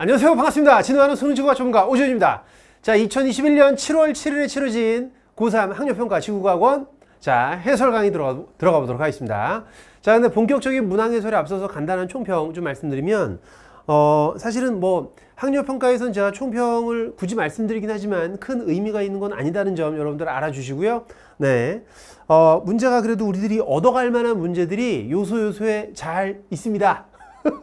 안녕하세요 반갑습니다 진호하는 수능지구가 전문가 오지입니다자 2021년 7월 7일에 치러진 고3 학력평가 지구과학원 자 해설 강의 들어가, 들어가 보도록 하겠습니다 자 근데 본격적인 문항 해설에 앞서서 간단한 총평 좀 말씀드리면 어 사실은 뭐 학력평가에선 제가 총평을 굳이 말씀드리긴 하지만 큰 의미가 있는 건 아니다는 점 여러분들 알아주시고요 네 어, 문제가 그래도 우리들이 얻어갈 만한 문제들이 요소요소에 잘 있습니다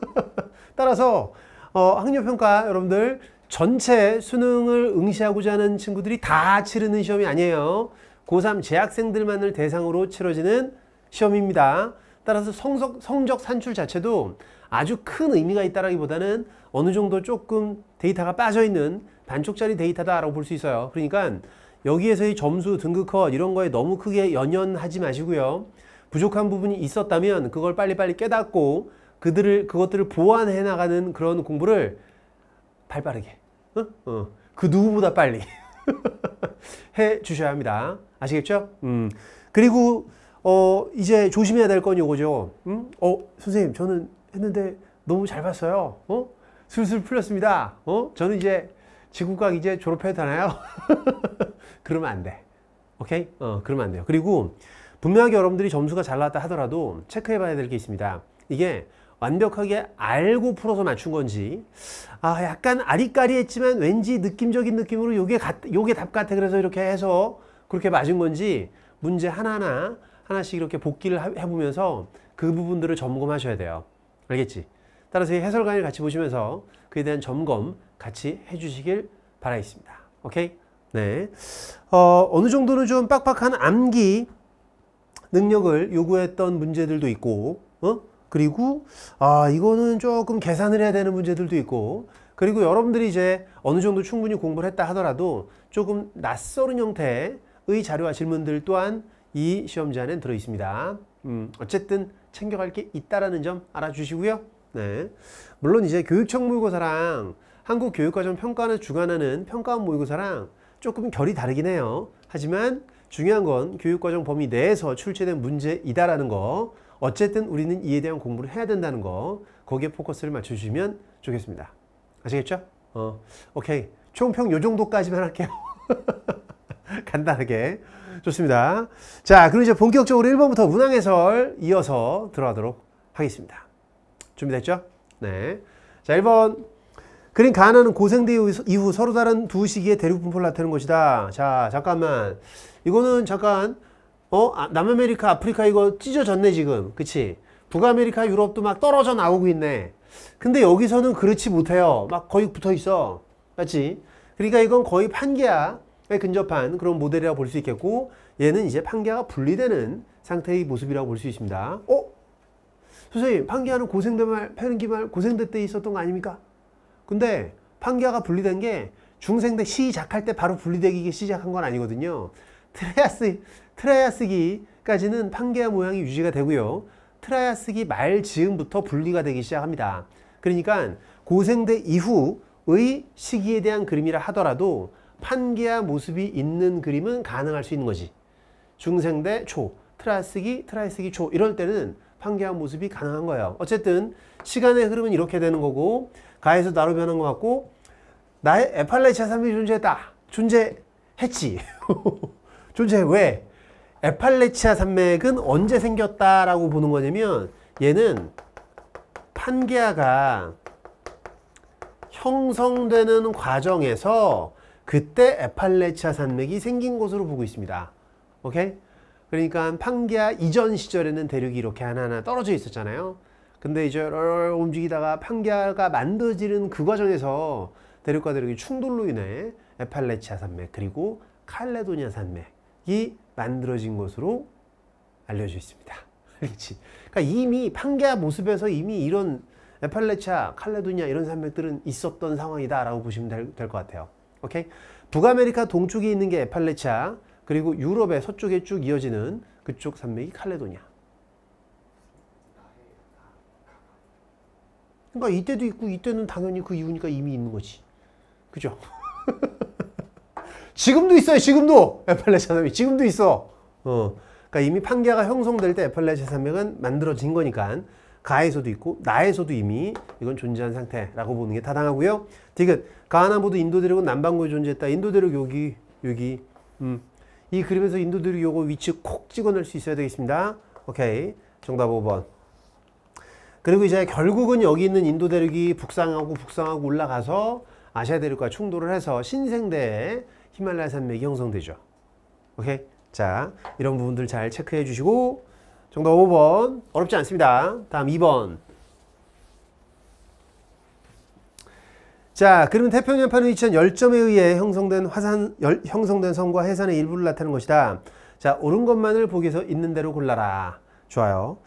따라서 어, 학력평가 여러분들 전체 수능을 응시하고자 하는 친구들이 다 치르는 시험이 아니에요. 고3 재학생들만을 대상으로 치러지는 시험입니다. 따라서 성적, 성적 산출 자체도 아주 큰 의미가 있다라기보다는 어느 정도 조금 데이터가 빠져있는 반쪽짜리 데이터다라고 볼 수 있어요. 그러니까 여기에서의 점수, 등급컷 이런 거에 너무 크게 연연하지 마시고요. 부족한 부분이 있었다면 그걸 빨리빨리 깨닫고 그들을 그것들을 보완해 나가는 그런 공부를 발빠르게 어? 어. 그 누구보다 빨리 해 주셔야 합니다. 아시겠죠? 음. 그리고 어 이제 조심해야 될 건 요거죠. 음? 어 선생님 저는 했는데 너무 잘 봤어요. 어? 슬슬 풀렸습니다. 어? 저는 이제 지구과학 이제 졸업해도 되나요? 그러면 안 돼. 오케이? 어, 그러면 안 돼요. 그리고 분명하게 여러분들이 점수가 잘 나왔다 하더라도 체크해 봐야 될 게 있습니다. 이게 완벽하게 알고 풀어서 맞춘 건지 아 약간 아리까리했지만 왠지 느낌적인 느낌으로 요게 같, 요게 답 같아 그래서 이렇게 해서 그렇게 맞은 건지 문제 하나하나 하나씩 이렇게 복기를 해보면서 그 부분들을 점검하셔야 돼요. 알겠지? 따라서 해설관을 같이 보시면서 그에 대한 점검 같이 해주시길 바라겠습니다. 오케이? 네. 어, 어느 정도는 좀 빡빡한 암기 능력을 요구했던 문제들도 있고, 어? 그리고 아 이거는 조금 계산을 해야 되는 문제들도 있고 그리고 여러분들이 이제 어느 정도 충분히 공부를 했다 하더라도 조금 낯설은 형태의 자료와 질문들 또한 이 시험지 안에 들어 있습니다. 음, 어쨌든 챙겨갈 게 있다라는 점 알아주시고요. 네. 물론 이제 교육청 모의고사랑 한국교육과정 평가는 주관하는 평가원 모의고사랑 조금 결이 다르긴 해요. 하지만 중요한 건 교육과정 범위 내에서 출제된 문제이다라는 거 어쨌든 우리는 이에 대한 공부를 해야 된다는 거 거기에 포커스를 맞춰주시면 좋겠습니다. 아시겠죠? 어, 오케이. 총평 요 정도까지만 할게요. 간단하게. 좋습니다. 자, 그럼 이제 본격적으로 1번부터 문항 해설 이어서 들어가도록 하겠습니다. 준비됐죠? 네. 자, 1번. 그린 가나는 고생대 이후 서로 다른 두 시기에 대륙분포를 나타내는 것이다. 자, 잠깐만. 이거는 잠깐 어? 아, 남아메리카, 아프리카 이거 찢어졌네 지금. 그치? 북아메리카, 유럽도 막 떨어져 나오고 있네. 근데 여기서는 그렇지 못해요. 막 거의 붙어있어. 맞지? 그러니까 이건 거의 판계야. 근접한 그런 모델이라고 볼 수 있겠고 얘는 이제 판계가 분리되는 상태의 모습이라고 볼 수 있습니다. 어? 선생님 판계하는 고생대말, 패는기말 고생대 때 있었던 거 아닙니까? 근데 판계가 분리된 게 중생대 시작할 때 바로 분리되기 시작한 건 아니거든요. 트라야스, 트라야스기까지는 판게아 모양이 유지가 되고요. 트라야스기 말 즈음부터 분리가 되기 시작합니다. 그러니까 고생대 이후의 시기에 대한 그림이라 하더라도 판개와 모습이 있는 그림은 가능할 수 있는 거지. 중생대 초, 트라야스기, 트라야스기 초 이럴 때는 판개와 모습이 가능한 거예요. 어쨌든 시간의 흐름은 이렇게 되는 거고 가에서 나로 변한 것 같고 나의 에팔레차 산맥이 존재했다. 존재했지. 존재 왜? 에팔레치아 산맥은 언제 생겼다라고 보는 거냐면 얘는 판게아가 형성되는 과정에서 그때 에팔레치아 산맥이 생긴 것으로 보고 있습니다. 오케이? 그러니까 판게아 이전 시절에는 대륙이 이렇게 하나하나 떨어져 있었잖아요. 근데 이제 움직이다가 판게아가 만들어지는 그 과정에서 대륙과 대륙이 충돌로 인해 에팔레치아 산맥 그리고 칼레도니아 산맥 이 만들어진 것으로 알려져 있습니다. 알겠지? 그러니까 이미 판게아 모습에서 이미 이런 에팔레차, 칼레도니아 이런 산맥들은 있었던 상황이다라고 보시면 될 것 같아요. 오케이? 북아메리카 동쪽에 있는 게 에팔레차, 그리고 유럽의 서쪽에 쭉 이어지는 그쪽 산맥이 칼레도니아. 그러니까 이때도 있고 이때는 당연히 그 이유니까 이미 있는 거지. 그죠? 지금도 있어요. 지금도 에팔레샤 산맥 지금도 있어. 어. 그러니까 이미 판계가 형성될 때 에팔레샤 산맥은 만들어진 거니까 가에서도 있고 나에서도 이미 이건 존재한 상태라고 보는 게 타당하고요. 디귿 가나보도 인도 대륙은 남반구에 존재했다. 인도 대륙 여기 여기 음. 이 그림에서 인도 대륙 요거 위치 콕 찍어낼 수 있어야 되겠습니다. 오케이 정답 5번. 그리고 이제 결국은 여기 있는 인도 대륙이 북상하고 북상하고 올라가서 아시아 대륙과 충돌을 해서 신생대에 히말라야 산맥이 형성되죠. 오케이? 자, 이런 부분들 잘 체크해 주시고 정답 5번. 어렵지 않습니다. 다음 2번. 자, 그러면 태평양 판은 위치한 열점에 의해 형성된 화산, 열, 형성된 섬과 해산의 일부를 나타내 것이다. 자, 옳은 것만을 보기에서 있는 대로 골라라. 좋아요.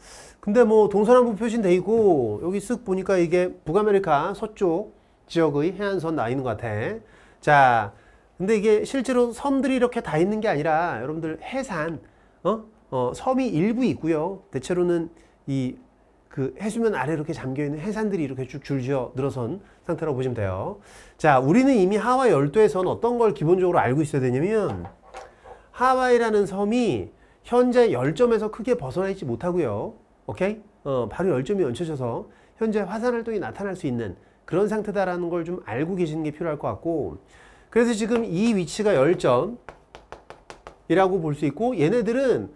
근데 뭐 동서남북 표시돼 있고 여기 쓱 보니까 이게 북아메리카 서쪽 지역의 해안선 나 있는 것 같아. 자, 근데 이게 실제로 섬들이 이렇게 다 있는 게 아니라 여러분들 해산 어? 어 섬이 일부 있고요. 대체로는 이 그 해수면 아래 이렇게 잠겨 있는 해산들이 이렇게 쭉 줄지어 늘어선 상태라고 보시면 돼요. 자, 우리는 이미 하와이 열도에선 어떤 걸 기본적으로 알고 있어야 되냐면 하와이라는 섬이 현재 열점에서 크게 벗어나 있지 못하고요. 오케이? 어, 바로 열점이 얹혀져서 현재 화산 활동이 나타날 수 있는 그런 상태다라는 걸 좀 알고 계시는 게 필요할 것 같고 그래서 지금 이 위치가 열점이라고 볼 수 있고 얘네들은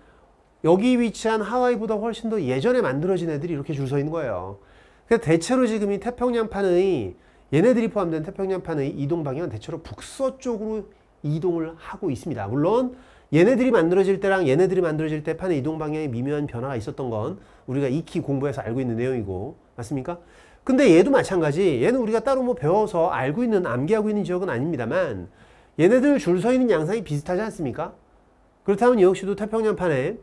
여기 위치한 하와이보다 훨씬 더 예전에 만들어진 애들이 이렇게 줄 서 있는 거예요. 그래서 대체로 지금 이 태평양판의 얘네들이 포함된 태평양판의 이동 방향은 대체로 북서쪽으로 이동을 하고 있습니다. 물론 얘네들이 만들어질 때랑 얘네들이 만들어질 때 판의 이동 방향에 미묘한 변화가 있었던 건 우리가 익히 공부해서 알고 있는 내용이고 맞습니까? 근데 얘도 마찬가지 얘는 우리가 따로 뭐 배워서 알고 있는 암기하고 있는 지역은 아닙니다만 얘네들 줄 서 있는 양상이 비슷하지 않습니까? 그렇다면 이 역시도 태평양판에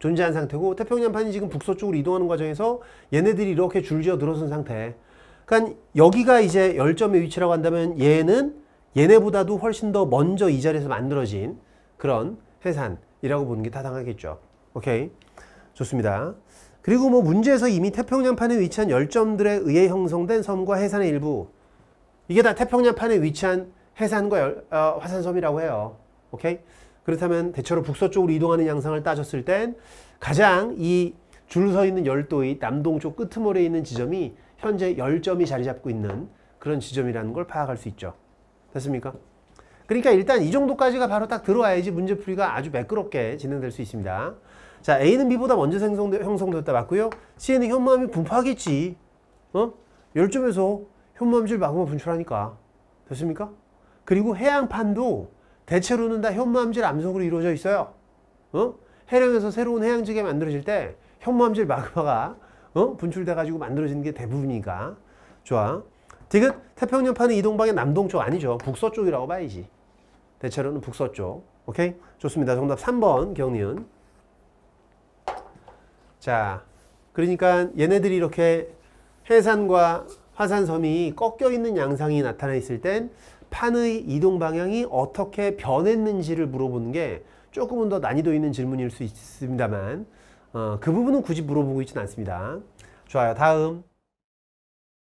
존재한 상태고 태평양판이 지금 북서쪽으로 이동하는 과정에서 얘네들이 이렇게 줄지어 들어선 상태 그러니까 여기가 이제 열점의 위치라고 한다면 얘는 얘네보다도 훨씬 더 먼저 이 자리에서 만들어진 그런 해산이라고 보는 게 타당하겠죠 오케이 좋습니다 그리고 뭐 문제에서 이미 태평양판에 위치한 열점들에 의해 형성된 섬과 해산의 일부 이게 다 태평양판에 위치한 해산과 열, 어, 화산섬이라고 해요. 오케이? 그렇다면 대체로 북서쪽으로 이동하는 양상을 따졌을 땐 가장 이 줄 서 있는 열도의 남동쪽 끄머리에 있는 지점이 현재 열점이 자리 잡고 있는 그런 지점이라는 걸 파악할 수 있죠. 됐습니까? 그러니까 일단 이 정도까지가 바로 딱 들어와야지 문제풀이가 아주 매끄럽게 진행될 수 있습니다. 자, A는 B보다 먼저 생성되, 형성되었다 맞고요. C에는 현무암이 분포하겠지. 어? 열점에서 현무암질 마그마 분출하니까. 됐습니까? 그리고 해양판도 대체로는 다 현무암질 암석으로 이루어져 있어요. 어? 해량에서 새로운 해양지게 만들어질 때 현무암질 마그마가 어? 분출돼 가지고 만들어지는 게 대부분이니까. 좋아. 디귿 태평양판은 이 동방의 남동쪽 아니죠. 북서쪽이라고 봐야지. 대체로는 북서쪽. 오케이? 좋습니다. 정답 3번 경리은. 자, 그러니까 얘네들이 이렇게 해산과 화산섬이 꺾여 있는 양상이 나타나 있을 땐 판의 이동 방향이 어떻게 변했는지를 물어보는 게 조금은 더 난이도 있는 질문일 수 있습니다만 어, 그 부분은 굳이 물어보고 있지는 않습니다. 좋아요. 다음.